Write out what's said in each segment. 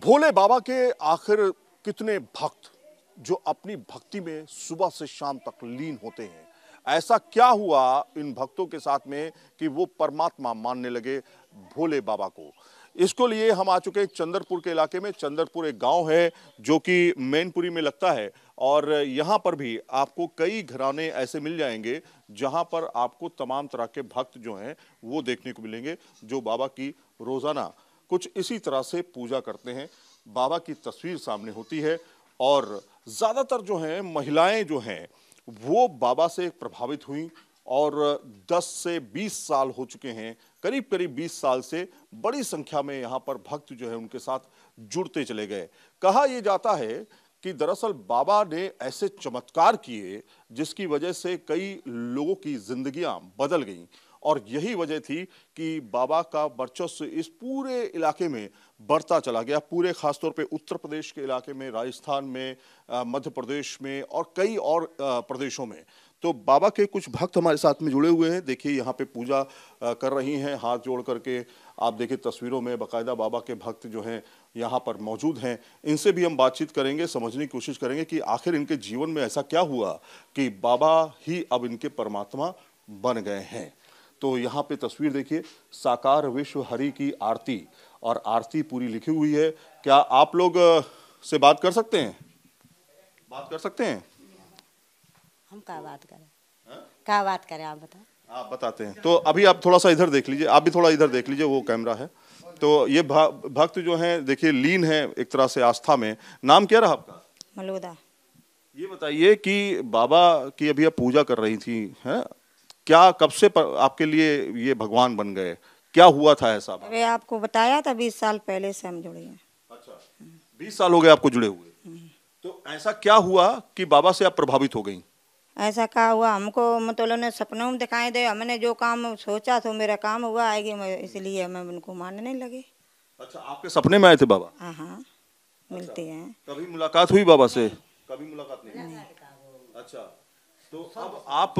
भोले बाबा के आखिर कितने भक्त जो अपनी भक्ति में सुबह से शाम तक लीन होते हैं ऐसा क्या हुआ इन भक्तों के साथ में कि वो परमात्मा मानने लगे भोले बाबा को इसको लिए हम आ चुके हैं चंद्रपुर के इलाके में चंद्रपुर एक गांव है जो कि मैनपुरी में लगता है और यहाँ पर भी आपको कई घराने ऐसे मिल जाएंगे जहाँ पर आपको तमाम तरह के भक्त जो हैं वो देखने को मिलेंगे जो बाबा की रोज़ाना कुछ इसी तरह से पूजा करते हैं बाबा की तस्वीर सामने होती है और ज़्यादातर जो हैं महिलाएं जो हैं वो बाबा से प्रभावित हुई और 10 से 20 साल हो चुके हैं करीब करीब 20 साल से बड़ी संख्या में यहाँ पर भक्त जो है उनके साथ जुड़ते चले गए कहा यह जाता है कि दरअसल बाबा ने ऐसे चमत्कार किए जिसकी वजह से कई लोगों की जिंदगियां बदल गईं और यही वजह थी कि बाबा का वर्चस्व इस पूरे इलाके में बढ़ता चला गया पूरे खासतौर पे उत्तर प्रदेश के इलाके में राजस्थान में मध्य प्रदेश में और कई और प्रदेशों में तो बाबा के कुछ भक्त हमारे साथ में जुड़े हुए हैं देखिए यहाँ पे पूजा कर रही हैं हाथ जोड़ करके आप देखिए तस्वीरों में बकायदा बाबा के भक्त जो हैं यहाँ पर मौजूद हैं इनसे भी हम बातचीत करेंगे समझने की कोशिश करेंगे कि आखिर इनके जीवन में ऐसा क्या हुआ कि बाबा ही अब इनके परमात्मा बन गए हैं तो यहाँ पे तस्वीर देखिए साकार विश्व हरि की आरती और आरती पूरी लिखी हुई है क्या आप लोग से बात कर सकते हैं बात कर सकते हैं हम क्या बात करें क्या बात करें आप बताओ आप बताते हैं तो अभी आप थोड़ा सा इधर देख लीजिए आप भी थोड़ा इधर देख लीजिए वो कैमरा है तो ये भक्त जो हैं देखिए लीन है एक तरह से आस्था में नाम क्या रहा आपका मलोदा ये बताइए कि बाबा की अभी आप पूजा कर रही थी है क्या कब से पर, आपके लिए ये भगवान बन गए क्या हुआ था ऐसा अरे आपको बताया था बीस साल पहले से हम जुड़े हैं अच्छा बीस साल हो गए आपको जुड़े हुए हम्म। तो ऐसा क्या हुआ कि बाबा से आप प्रभावित हो गई ऐसा क्या हुआ हमको मतलब ने सपनों में दिखाए दे हमने जो काम सोचा था मेरा काम हुआ आएगी इसलिए मैं उनको मानने लगे अच्छा आपके सपने में आए थे बाबा हाँ, हाँ मिलते अच्छा, हैं कभी मुलाकात हुई बाबा से कभी मुलाकात नहीं, नहीं। अच्छा तो अब आप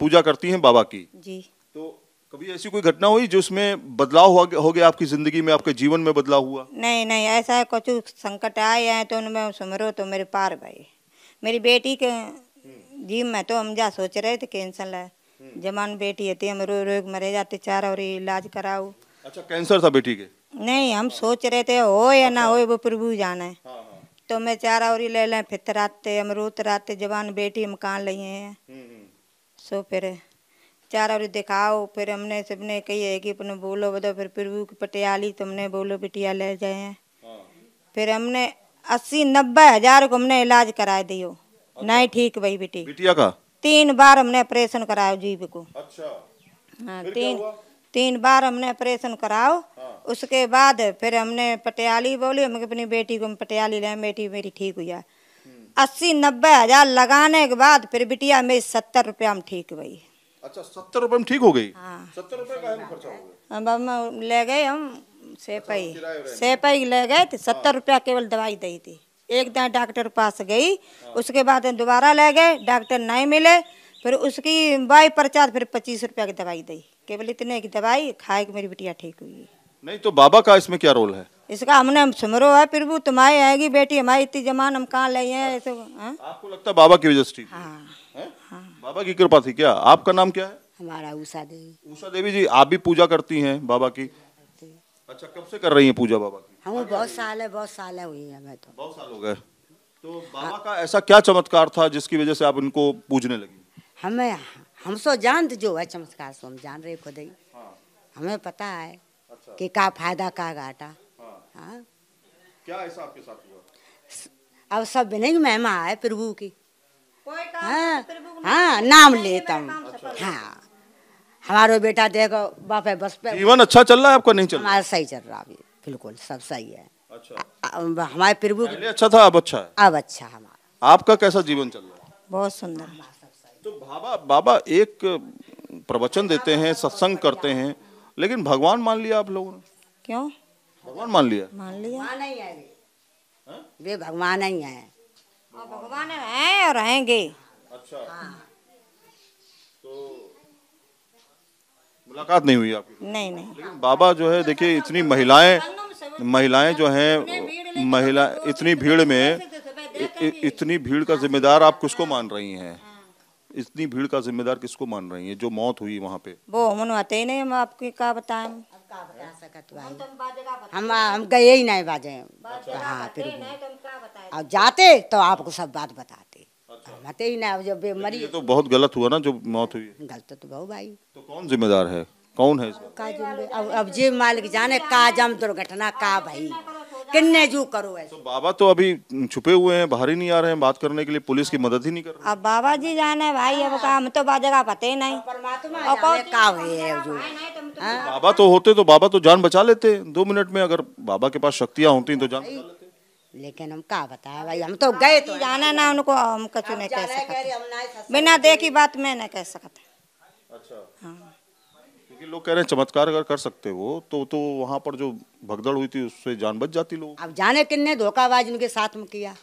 पूजा करती हैं बाबा की जी तो कभी ऐसी कोई घटना हुई जिसमें बदलाव हो गया आपकी जिंदगी में आपके जीवन में बदलाव हुआ नहीं नहीं ऐसा है कुछ संकट आए हैं तो उनमें सुमरो तो मेरे पार भाई मेरी बेटी के हम्म। जी में तो हम जा सोच रहे थे कैंसर हम्म। है जमान बेटी थी हम रो रो मरे जाते चार और इलाज कराओ अच्छा कैंसर था बेटी के नहीं हम सोच रहे थे हो या ना अच्छा। हो वो प्रभु जाना है हाँ। तो मैं चार और ले लें फिर राते हम रोत जवान बेटी हम कहाँ लिए हैं हम्म, हम्म। सो फिर चार और दिखाओ फिर हमने सबने कही है कि अपने बोलो बदो फिर प्रभु की पटियाली तुमने बोलो बिटिया ले जाए हैं हाँ। फिर हमने अस्सी नब्बे हजार को हमने इलाज करा दियो अच्छा। नहीं ठीक भाई बेटी बिटिया का तीन बार हमने ऑपरेशन कराओ जीव को अच्छा हाँ तीन तीन बार हमने ऑपरेशन कराओ हाँ। उसके बाद फिर हमने पटियाली बोली हम अपनी बेटी को हम पटियाली लें बेटी मेरी ठीक हुई है अस्सी नब्बे हजार लगाने के बाद फिर बिटिया मेरी सत्तर रुपया में ठीक हुई अच्छा सत्तर रुपये में ठीक हो गई हाँ सत्तर रुपये का हम खर्चा हो गया हम ले गए हम सेपाई अच्छा, सेपाई ले गए थे हाँ। सत्तर रुपया केवल दवाई दी थी एक दिन डॉक्टर पास गई हाँ। उसके बाद दोबारा ले गए डॉक्टर नहीं मिले फिर उसकी बाई प्रचार फिर पच्चीस रुपया की दवाई दी केवल इतने की दवाई खाए कि मेरी बिटिया ठीक हुई नहीं तो बाबा का इसमें क्या रोल है इसका हमने सुमरो है फिर भी तुम्हारी आएगी बेटी हमारी इतनी जमान हम कहाँ ले हैं ऐसे हाँ? आपको लगता है बाबा की वजह से ठीक हाँ। हाँ। बाबा की कृपा थी क्या आपका नाम क्या है हमारा उषा देवी उषा देवी जी आप भी पूजा करती हैं बाबा की अच्छा कब से कर रही हैं पूजा बाबा की हम बहुत साल है बहुत साल है हुई है तो बहुत साल हो गए तो बाबा का ऐसा क्या चमत्कार था जिसकी वजह से आप इनको पूजने लगी हमें हम सो जान जो है चमत्कार सो हम जान रहे खुद ही हमें पता है अच्छा। कि का फायदा का घाटा हाँ।, हाँ। क्या ऐसा आपके साथ हुआ अब सब नहीं महिमा है प्रभु की हाँ हाँ नाम लेता हूँ अच्छा। हाँ हमारो बेटा देखो बाप है बस पे जीवन अच्छा चल रहा है आपको नहीं चल रहा सही चल रहा अभी बिल्कुल सब सही है अच्छा हमारे प्रभु अच्छा था अब अच्छा है अब अच्छा हमारा आपका कैसा जीवन चल रहा है बहुत सुंदर तो बाबा बाबा एक प्रवचन देते हैं सत्संग करते हैं लेकिन भगवान मान लिया आप लोगों ने क्यों भगवान मान लिया मान लिया नहीं है हाँ? वे भगवान ही है हाँ, भगवान है और रहेंगे अच्छा हाँ। तो मुलाकात नहीं हुई आपकी नहीं नहीं लेकिन बाबा जो है देखिए इतनी महिलाएं महिलाएं जो हैं महिला इतनी भीड़ में इ, इतनी भीड़ का जिम्मेदार आप किसको मान रही हैं इतनी भीड़ का जिम्मेदार किसको मान रही है जो मौत हुई वहाँ पे वो हम आते ही नहीं हम आपके क्या बताएं का बता तो तो हम हम गए ही नहीं बाजे हाँ फिर तो अब जाते तो आपको सब बात बताते बताते अच्छा। ही ना जब मरी तो बहुत गलत हुआ ना जो मौत हुई गलत तो बहु भाई तो कौन जिम्मेदार है कौन है इसका अब अब जे मालिक जाने का जम दुर्घटना का भाई किन्ने जू करो ऐसे तो बाबा तो अभी छुपे हुए हैं बाहर ही नहीं आ रहे हैं बात करने के लिए पुलिस की मदद ही नहीं कर रहे अब बाबा जी जाने भाई अब काम तो बाजगा पते ही नहीं परमात्मा कौन का हुए है जो तो- हाँ? तो बाबा तो होते तो बाबा तो जान बचा लेते दो मिनट में अगर बाबा के पास शक्तियाँ होती तो जान लेकिन हम कहा बताया भाई हम तो गए तो जाना ना उनको हम कछु नहीं कह सकते बिना देखी बात में नहीं कह सकते अच्छा हाँ लेकिन लोग कह रहे हैं चमत्कार अगर कर सकते हो तो तो वहाँ पर जो भगदड़ हुई थी उससे जान बच जाती लोग अब जाने किन्ने धोखाबाज उनके साथ में किया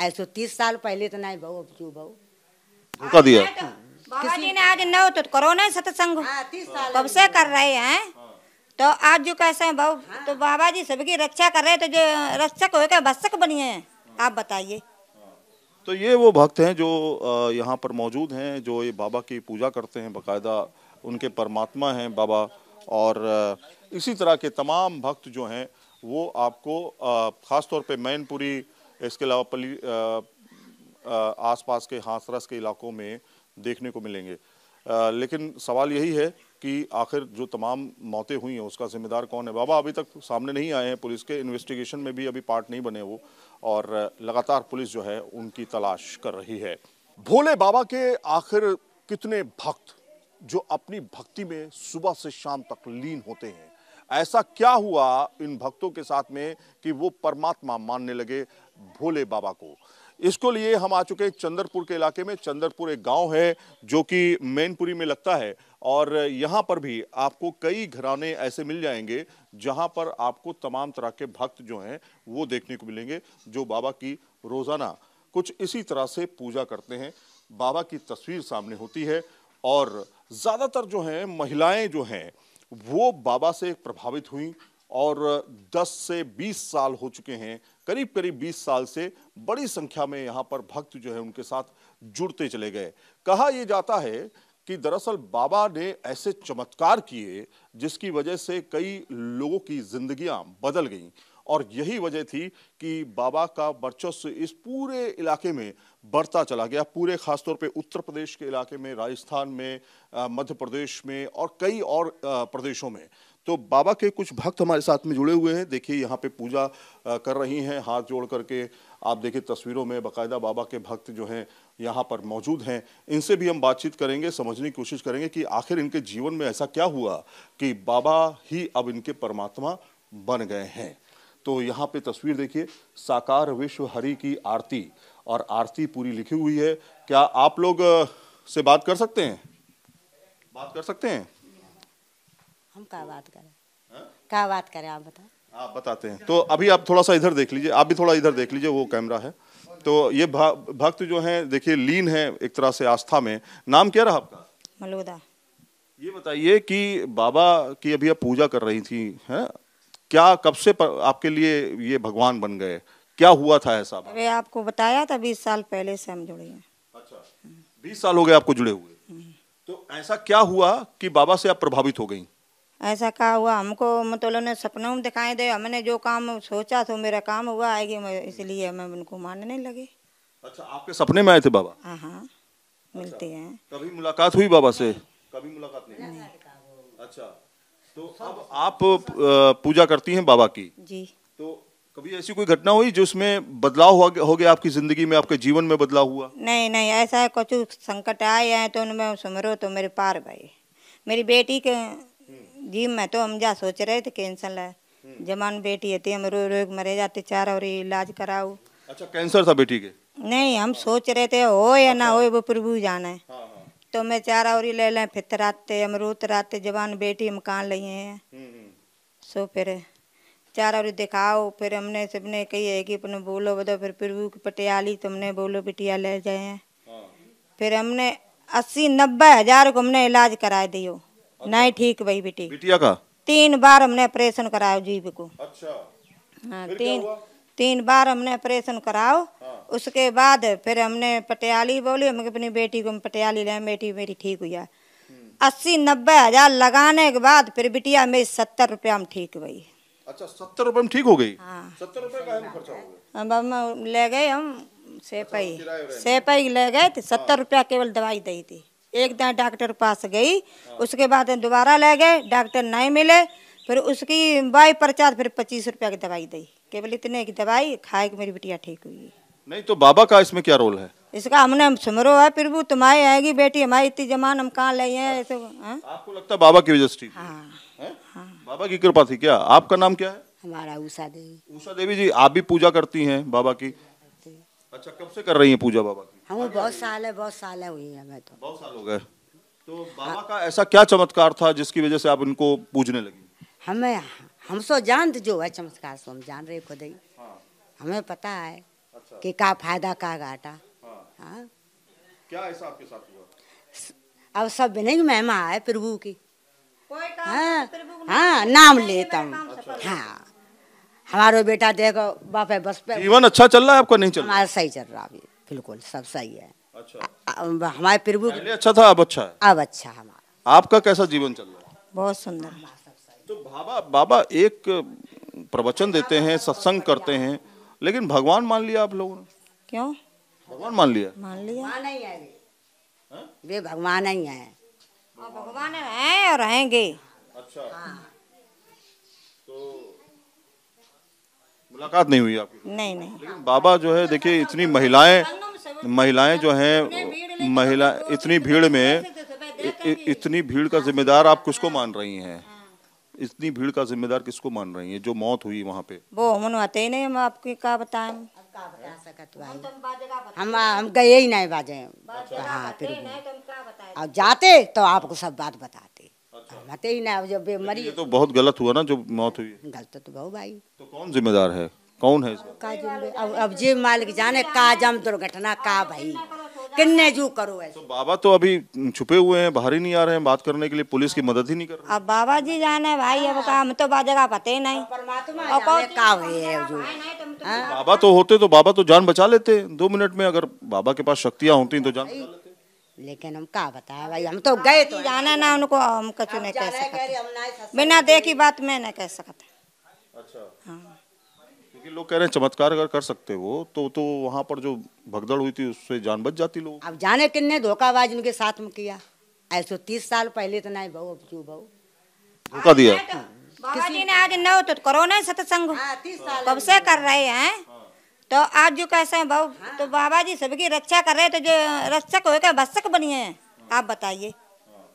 ऐसे तो तीस साल पहले तो नहीं बहु जो बहु धोखा दिया हाँ। किसी ने आज न हो तो ना सत्संग हाँ, कब से कर रहे हैं हाँ। तो आज जो कैसे हैं बहु तो बाबा जी सबकी रक्षा कर रहे हैं तो जो रक्षक हो गए भस्क बनिए हैं आप बताइए तो ये वो भक्त हैं जो यहाँ पर मौजूद हैं जो ये बाबा की पूजा करते हैं बाकायदा उनके परमात्मा हैं बाबा और इसी तरह के तमाम भक्त जो हैं वो आपको ख़ास तौर पे मैनपुरी इसके अलावा पली आसपास के हाथरस के इलाकों में देखने को मिलेंगे आ, लेकिन सवाल यही है कि आखिर जो तमाम मौतें हुई हैं उसका जिम्मेदार कौन है बाबा अभी तक सामने नहीं आए हैं पुलिस के इन्वेस्टिगेशन में भी अभी पार्ट नहीं बने वो और लगातार पुलिस जो है उनकी तलाश कर रही है भोले बाबा के आखिर कितने भक्त जो अपनी भक्ति में सुबह से शाम तक लीन होते हैं ऐसा क्या हुआ इन भक्तों के साथ में कि वो परमात्मा मानने लगे भोले बाबा को इसको लिए हम आ चुके हैं चंद्रपुर के इलाके में चंद्रपुर एक गांव है जो कि मैनपुरी में लगता है और यहाँ पर भी आपको कई घराने ऐसे मिल जाएंगे जहाँ पर आपको तमाम तरह के भक्त जो हैं वो देखने को मिलेंगे जो बाबा की रोज़ाना कुछ इसी तरह से पूजा करते हैं बाबा की तस्वीर सामने होती है और ज़्यादातर जो हैं महिलाएं जो हैं वो बाबा से प्रभावित हुई और 10 से 20 साल हो चुके हैं करीब करीब 20 साल से बड़ी संख्या में यहाँ पर भक्त जो है उनके साथ जुड़ते चले गए कहा यह जाता है कि दरअसल बाबा ने ऐसे चमत्कार किए जिसकी वजह से कई लोगों की जिंदगियां बदल गईं और यही वजह थी कि बाबा का वर्चस्व इस पूरे इलाके में बढ़ता चला गया पूरे खासतौर पे उत्तर प्रदेश के इलाके में राजस्थान में मध्य प्रदेश में और कई और प्रदेशों में तो बाबा के कुछ भक्त हमारे साथ में जुड़े हुए हैं देखिए यहाँ पे पूजा कर रही हैं हाथ जोड़ करके आप देखिए तस्वीरों में बाकायदा बाबा के भक्त जो हैं यहाँ पर मौजूद हैं इनसे भी हम बातचीत करेंगे समझने की कोशिश करेंगे कि आखिर इनके जीवन में ऐसा क्या हुआ कि बाबा ही अब इनके परमात्मा बन गए हैं तो यहाँ पे तस्वीर देखिए साकार विश्व हरि की आरती और आरती पूरी लिखी हुई है क्या आप लोग से बात कर सकते हैं बात कर सकते हैं हम क्या बात करें क्या बात करें आप बताएं आप बताते हैं तो अभी आप थोड़ा सा इधर देख लीजिए आप भी थोड़ा इधर देख लीजिए वो कैमरा है तो ये भक्त जो हैं देखिए लीन है एक तरह से आस्था में नाम क्या रहा आपका मलोदा ये बताइए कि बाबा की अभी आप पूजा कर रही थी है क्या कब से पर, आपके लिए ये भगवान बन गए क्या हुआ था ऐसा अरे आपको बताया था बीस साल पहले से हम जुड़े हैं अच्छा बीस साल हो गए आपको जुड़े हुए हम्म। तो ऐसा क्या हुआ कि बाबा से आप प्रभावित हो गई ऐसा कहा हुआ हमको मतलब ने सपनों में दिखाए दे हमने जो काम सोचा था तो मेरा काम हुआ आएगी इसलिए मैं उनको मानने लगे अच्छा आपके सपने में आए थे बाबा हाँ हाँ मिलते अच्छा, हैं कभी मुलाकात हुई बाबा से कभी मुलाकात नहीं, नहीं। अच्छा तो अब आप पूजा करती हैं बाबा की जी तो कभी ऐसी कोई घटना हुई जिसमें बदलाव हो गया आपकी जिंदगी में आपके जीवन में बदलाव हुआ नहीं नहीं ऐसा कुछ संकट आए हैं तो उनमें सुमरो तो मेरे पार भाई मेरी बेटी के जी मैं तो हम जा सोच रहे थे कैंसर ला हम्म। जमान बेटी थी हम रो रो मरे जाते चार और इलाज कराओ अच्छा कैंसर था बेटी के नहीं हम सोच रहे थे हो या ना अच्छा। हो वो प्रभु जाना है हाँ, हाँ। तो मैं चार और ले लें फिर तराते हम रोत जवान बेटी हम कान लिए हैं हम्म, हम्म। सो फिर चार और दिखाओ फिर हमने सबने कही है कि अपने बोलो बताओ फिर प्रभु की पटियाली तुमने तो बोलो बिटिया ले जाए हाँ। फिर हमने अस्सी नब्बे हजार को हमने इलाज कराए दियो अच्छा। नहीं ठीक भाई बेटी बिटिया का तीन बार हमने ऑपरेशन कराओ जीव को अच्छा हाँ, तीन तीन बार हमने ऑपरेशन कराओ हाँ। उसके बाद फिर हमने पटियाली बोली हम अपनी बेटी को हम पटियाली लाए बेटी मेरी ठीक हुई है हम्म। अस्सी नब्बे हजार लगाने के बाद फिर बिटिया मेरी सत्तर रुपया में ठीक हुई अच्छा सत्तर रुपये में ठीक हो गई हाँ सत्तर रुपये का खर्चा हो अब हम ले गए हम अच्छा, सेपाई सेपाई ले गए थे तो हाँ। सत्तर रुपया केवल दवाई दी थी एक दिन डॉक्टर पास गई उसके बाद दोबारा ले गए डॉक्टर नहीं मिले फिर उसकी बाई प्रचार फिर पच्चीस रुपया की दवाई दी केवल इतने की दवाई खाए कि मेरी बिटिया ठीक हुई नहीं तो बाबा का इसमें क्या रोल है इसका हमने सुमरो है फिर वो तुम्हारी आएगी बेटी हमारी इतनी जमान हम कहाँ ले हैं ऐसे हाँ? आपको लगता है बाबा की वजह से ठीक हाँ, हाँ। बाबा की कृपा थी क्या आपका नाम क्या है हमारा उषा देवी उषा देवी जी आप भी पूजा करती हैं बाबा की अच्छा कब से कर रही हैं पूजा बाबा की हम बहुत साल है बहुत साल है हुई है मैं तो बहुत साल हो गए तो हाँ। बाबा का ऐसा क्या चमत्कार था जिसकी वजह से आप इनको पूजने लगी हमें हम सो जान तो जो है चमत्कार सो हम जान रहे खुद ही हाँ। हमें पता है अच्छा। कि का फायदा का घाटा हाँ। हाँ? क्या ऐसा आपके साथ हुआ अब सब बिना महिमा है प्रभु की हाँ, हाँ नाम लेता हूँ अच्छा। हाँ हमारो बेटा देखो बाप है बस पे जीवन अच्छा चल रहा है आपका नहीं चल रहा सही चल रहा अभी बिल्कुल सब सही है अच्छा हमारे प्रभु अच्छा था अब अच्छा है अब अच्छा हमारा आपका कैसा जीवन चल रहा है बहुत सुंदर तो बाबा बाबा एक प्रवचन देते हैं सत्संग करते हैं लेकिन भगवान मान लिया आप लोगों ने क्यों भगवान मान लिया मान लिया नहीं है हाँ? वे भगवान ही है हाँ, भगवान है और रहेंगे अच्छा हाँ। मुलाकात नहीं हुई आपकी नहीं नहीं लेकिन बाबा जो है देखिए इतनी महिलाएं महिलाएं जो हैं महिला इतनी भीड़ में इतनी भीड़ का जिम्मेदार आप किसको मान रही हैं हाँ। इतनी भीड़ का जिम्मेदार किसको मान रही हैं जो मौत हुई वहाँ पे वो हम आते ही नहीं हम आपके क्या बताए हाँ। तो हम हम गए ही नहीं बाजे हाँ फिर और तो जाते तो आपको सब बात बताते हाँ, मत ही ना जब मरी तो बहुत गलत हुआ ना जो मौत हुई गलत तो बहु भाई तो कौन जिम्मेदार है कौन है इसका अब अब जी मालिक जाने का जम तो दुर्घटना का भाई किन्ने जू करो ऐसे तो बाबा तो अभी छुपे हुए हैं बाहर ही नहीं आ रहे हैं बात करने के लिए पुलिस की मदद ही नहीं कर रहे अब बाबा जी जाने भाई अब काम तो बाजगा पते ही नहीं और का हुए जो तो तो- बाबा तो होते तो बाबा तो जान बचा लेते दो मिनट में अगर बाबा के पास शक्तियाँ होती तो जान लेकिन हम का बताया भाई हम तो गए तो जाना ना उनको हम कुछ नहीं कह सकते बिना देखी बात मैं नहीं कह सकता अच्छा। हाँ। लोग कह रहे हैं चमत्कार अगर कर सकते वो तो तो वहाँ पर जो भगदड़ हुई थी उससे जान बच जाती लोग अब जाने किन्ने धोखाबाज उनके साथ में किया ऐसे तो तीस साल पहले तो नहीं बहु जो बहु धोखा दिया किसी ने आगे न हो तो करो ना सत्संग हाँ, कब से कर रहे हैं तो आप जो कैसे हैं भाव हाँ। तो बाबा जी सबकी रक्षा कर रहे हैं तो जो रक्षक हो भक्षक बनिए हैं आप बताइए हाँ,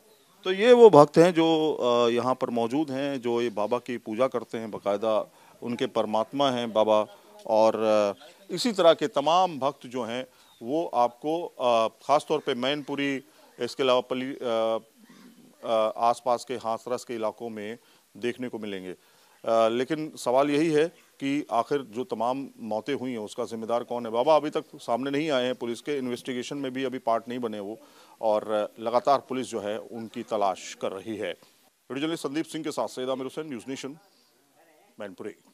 तो ये वो भक्त हैं जो यहाँ पर मौजूद हैं जो ये बाबा की पूजा करते हैं बकायदा उनके परमात्मा हैं बाबा और इसी तरह के तमाम भक्त जो हैं वो आपको ख़ास तौर पे मैनपुरी इसके अलावा पली आसपास के हाथरस के इलाकों में देखने को मिलेंगे लेकिन सवाल यही है कि आखिर जो तमाम मौतें हुई हैं उसका जिम्मेदार कौन है बाबा अभी तक सामने नहीं आए हैं पुलिस के इन्वेस्टिगेशन में भी अभी पार्ट नहीं बने वो और लगातार पुलिस जो है उनकी तलाश कर रही है जर्नलिस्ट संदीप सिंह के साथ सैद आमिर हुसैन न्यूज़ नेशन मैनपुरी